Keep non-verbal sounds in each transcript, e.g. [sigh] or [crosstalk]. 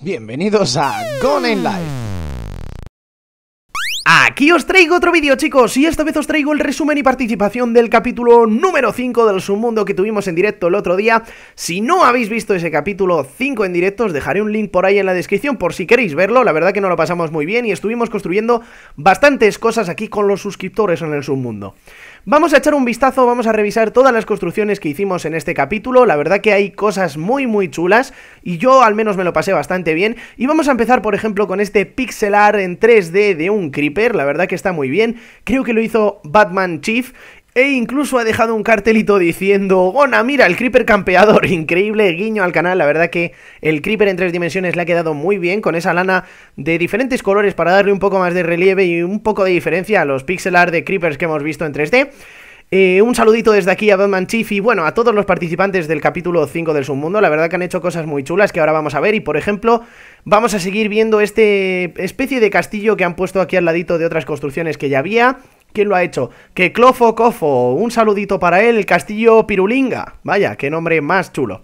Bienvenidos a Gone in Life. Aquí os traigo otro vídeo chicos y esta vez os traigo el resumen y participación del capítulo número 5 del submundo que tuvimos en directo el otro día. Si no habéis visto ese capítulo 5 en directo os dejaré un link por ahí en la descripción por si queréis verlo, la verdad que no lo pasamos muy bien y estuvimos construyendo bastantes cosas aquí con los suscriptores en el submundo. Vamos a echar un vistazo, vamos a revisar todas las construcciones que hicimos en este capítulo, la verdad que hay cosas muy muy chulas y yo al menos me lo pasé bastante bien y vamos a empezar por ejemplo con este pixelar en 3D de un creeper, la verdad que está muy bien, creo que lo hizo Batman Chief e incluso ha dejado un cartelito diciendo, Gona, mira, el Creeper campeador, [laughs] increíble guiño al canal, la verdad que el Creeper en tres dimensiones le ha quedado muy bien con esa lana de diferentes colores para darle un poco más de relieve y un poco de diferencia a los pixel art de Creepers que hemos visto en 3D. Eh, un saludito desde aquí a Batman Chief y bueno, a todos los participantes del capítulo 5 del submundo. La verdad que han hecho cosas muy chulas que ahora vamos a ver. Y por ejemplo, vamos a seguir viendo este especie de castillo que han puesto aquí al ladito de otras construcciones que ya había. ¿Quién lo ha hecho? Que Clofo Cofo, un saludito para él, el castillo Pirulinga. Vaya, qué nombre más chulo.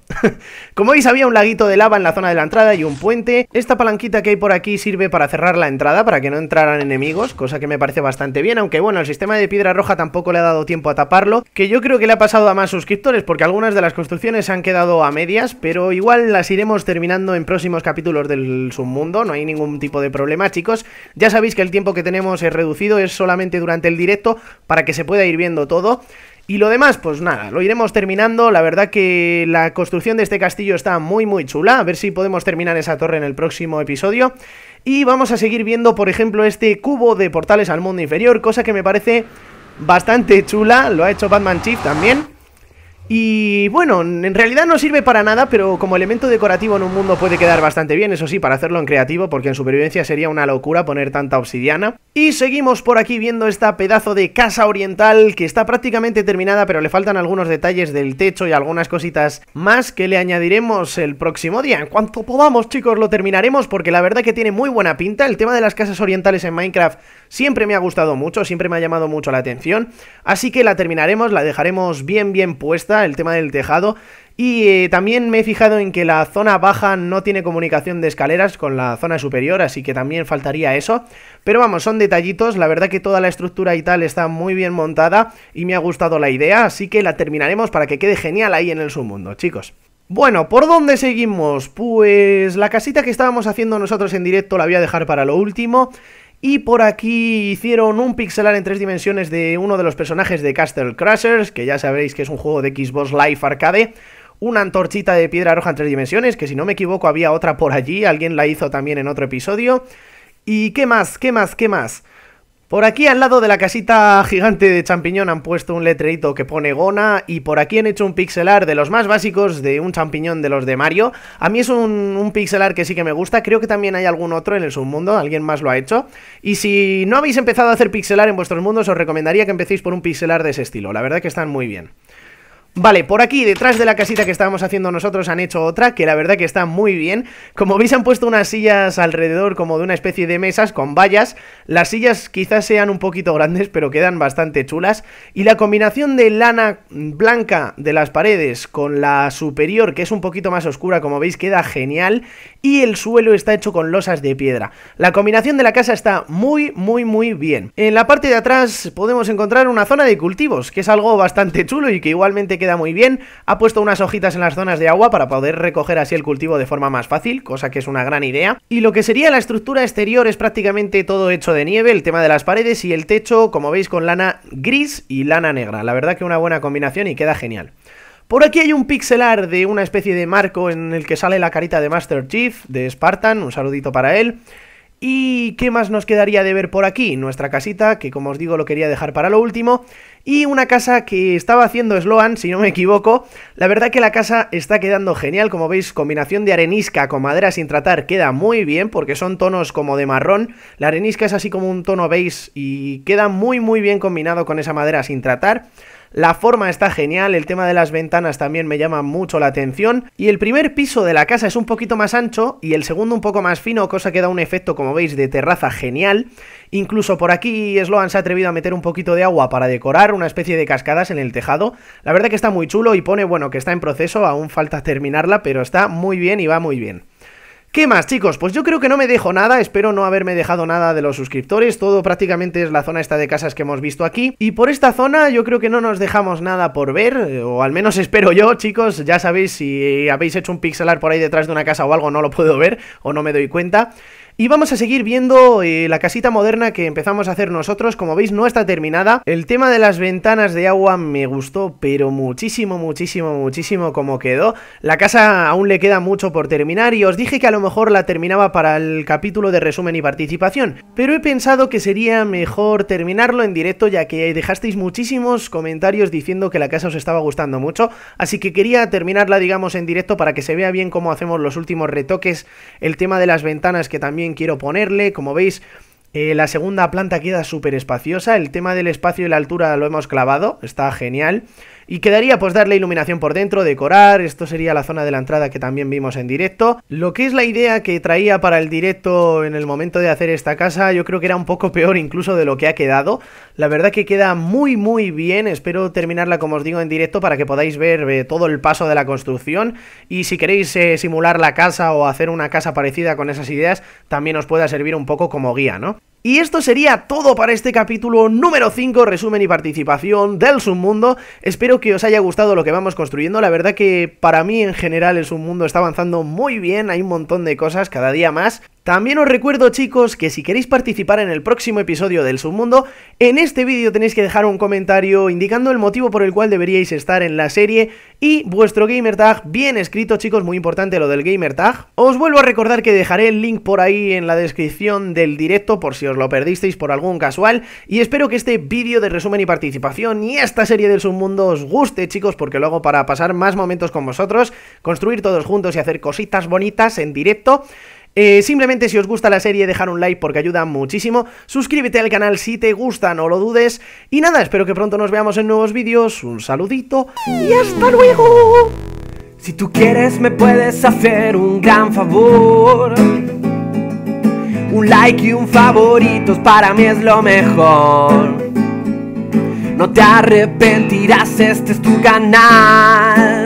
[laughs] Como veis había un laguito de lava en la zona de la entrada y un puente. Esta palanquita que hay por aquí sirve para cerrar la entrada, para que no entraran enemigos, cosa que me parece bastante bien, aunque bueno, el sistema de piedra roja tampoco le ha dado tiempo a taparlo, que yo creo que le ha pasado a más suscriptores, porque algunas de las construcciones han quedado a medias, pero igual las iremos terminando en próximos capítulos del submundo, no hay ningún tipo de problema, chicos. Ya sabéis que el tiempo que tenemos es reducido, es solamente durante el directo para que se pueda ir viendo todo. Y lo demás, pues nada, lo iremos terminando. La verdad que la construcción de este castillo está muy, muy chula. A ver si podemos terminar esa torre en el próximo episodio. Y vamos a seguir viendo, por ejemplo, este cubo de portales al mundo inferior, cosa que me parece bastante chula. Lo ha hecho Batman Chief también. Y bueno, en realidad no sirve para nada, pero como elemento decorativo en un mundo puede quedar bastante bien, eso sí, para hacerlo en creativo, porque en supervivencia sería una locura poner tanta obsidiana. Y seguimos por aquí viendo esta pedazo de casa oriental que está prácticamente terminada, pero le faltan algunos detalles del techo y algunas cositas más que le añadiremos el próximo día. En cuanto podamos, chicos, lo terminaremos porque la verdad que tiene muy buena pinta. El tema de las casas orientales en Minecraft siempre me ha gustado mucho, siempre me ha llamado mucho la atención, así que la terminaremos, la dejaremos bien bien puesta el tema del tejado. Y eh, también me he fijado en que la zona baja no tiene comunicación de escaleras con la zona superior, así que también faltaría eso. Pero vamos, son detallitos, la verdad que toda la estructura y tal está muy bien montada y me ha gustado la idea, así que la terminaremos para que quede genial ahí en el submundo, chicos. Bueno, ¿por dónde seguimos? Pues la casita que estábamos haciendo nosotros en directo la voy a dejar para lo último. Y por aquí hicieron un pixelar en tres dimensiones de uno de los personajes de Castle Crashers, que ya sabéis que es un juego de Xbox Live Arcade. Una antorchita de piedra roja en tres dimensiones, que si no me equivoco había otra por allí, alguien la hizo también en otro episodio. ¿Y qué más? ¿Qué más? ¿Qué más? Por aquí al lado de la casita gigante de champiñón han puesto un letrerito que pone Gona y por aquí han hecho un pixelar de los más básicos de un champiñón de los de Mario. A mí es un, un pixelar que sí que me gusta, creo que también hay algún otro en el submundo, alguien más lo ha hecho. Y si no habéis empezado a hacer pixelar en vuestros mundos, os recomendaría que empecéis por un pixelar de ese estilo, la verdad que están muy bien. Vale, por aquí, detrás de la casita que estábamos haciendo nosotros, han hecho otra, que la verdad que está muy bien. Como veis, han puesto unas sillas alrededor como de una especie de mesas con vallas. Las sillas quizás sean un poquito grandes, pero quedan bastante chulas. Y la combinación de lana blanca de las paredes con la superior, que es un poquito más oscura, como veis, queda genial. Y el suelo está hecho con losas de piedra. La combinación de la casa está muy, muy, muy bien. En la parte de atrás podemos encontrar una zona de cultivos, que es algo bastante chulo y que igualmente queda muy bien. Ha puesto unas hojitas en las zonas de agua para poder recoger así el cultivo de forma más fácil, cosa que es una gran idea. Y lo que sería la estructura exterior es prácticamente todo hecho de nieve, el tema de las paredes y el techo, como veis, con lana gris y lana negra. La verdad que una buena combinación y queda genial. Por aquí hay un pixelar de una especie de marco en el que sale la carita de Master Chief, de Spartan, un saludito para él. ¿Y qué más nos quedaría de ver por aquí? Nuestra casita, que como os digo lo quería dejar para lo último. Y una casa que estaba haciendo Sloan, si no me equivoco. La verdad que la casa está quedando genial, como veis, combinación de arenisca con madera sin tratar queda muy bien, porque son tonos como de marrón. La arenisca es así como un tono beige y queda muy muy bien combinado con esa madera sin tratar. La forma está genial, el tema de las ventanas también me llama mucho la atención. Y el primer piso de la casa es un poquito más ancho y el segundo un poco más fino, cosa que da un efecto, como veis, de terraza genial. Incluso por aquí Sloan se ha atrevido a meter un poquito de agua para decorar una especie de cascadas en el tejado. La verdad que está muy chulo y pone, bueno, que está en proceso, aún falta terminarla, pero está muy bien y va muy bien. ¿Qué más, chicos? Pues yo creo que no me dejo nada, espero no haberme dejado nada de los suscriptores, todo prácticamente es la zona esta de casas que hemos visto aquí, y por esta zona yo creo que no nos dejamos nada por ver, o al menos espero yo, chicos, ya sabéis, si habéis hecho un pixelar por ahí detrás de una casa o algo no lo puedo ver, o no me doy cuenta... Y vamos a seguir viendo eh, la casita moderna que empezamos a hacer nosotros, como veis no está terminada. El tema de las ventanas de agua me gustó, pero muchísimo, muchísimo, muchísimo como quedó. La casa aún le queda mucho por terminar y os dije que a lo mejor la terminaba para el capítulo de resumen y participación, pero he pensado que sería mejor terminarlo en directo ya que dejasteis muchísimos comentarios diciendo que la casa os estaba gustando mucho, así que quería terminarla digamos en directo para que se vea bien cómo hacemos los últimos retoques, el tema de las ventanas que también quiero ponerle. Como veis, eh, la segunda planta queda súper espaciosa. El tema del espacio y la altura lo hemos clavado, está genial. Y quedaría pues darle iluminación por dentro, decorar, esto sería la zona de la entrada que también vimos en directo. Lo que es la idea que traía para el directo en el momento de hacer esta casa, yo creo que era un poco [laughs] peor incluso de lo que ha quedado. La verdad que queda muy muy bien, espero terminarla como os digo en directo para que podáis ver eh, todo el paso de la construcción y si queréis eh, simular la casa o hacer una casa parecida con esas ideas, también os pueda servir un poco como guía, ¿no? Y esto sería todo para este capítulo número 5, resumen y participación del submundo. Espero que os haya gustado lo que vamos construyendo. La verdad que para mí en general el submundo está avanzando muy bien, hay un montón de cosas cada día más. También os recuerdo chicos que si queréis participar en el próximo episodio del Submundo, en este vídeo tenéis que dejar un comentario indicando el motivo por el cual deberíais estar en la serie y vuestro gamertag bien escrito chicos, muy importante lo del gamertag. Os vuelvo a recordar que dejaré el link por ahí en la descripción del directo por si os lo perdisteis por algún casual y espero que este vídeo de resumen y participación y esta serie del Submundo os guste chicos porque lo hago para pasar más momentos con vosotros, construir todos juntos y hacer cositas bonitas en directo. Eh, simplemente si os gusta la serie dejar un like porque ayuda muchísimo, suscríbete al canal si te gusta, no lo dudes, y nada, espero que pronto nos veamos en nuevos vídeos, un saludito y hasta luego. Si tú quieres me puedes hacer un gran favor. Un like y un favorito para mí es lo mejor. No te arrepentirás, este es tu canal.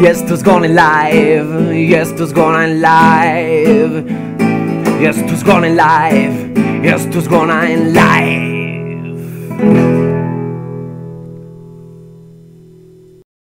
Yes, Jesteś going live, Yes, jesteś going live Yes, Jesteś going live, Yes, jesteś going live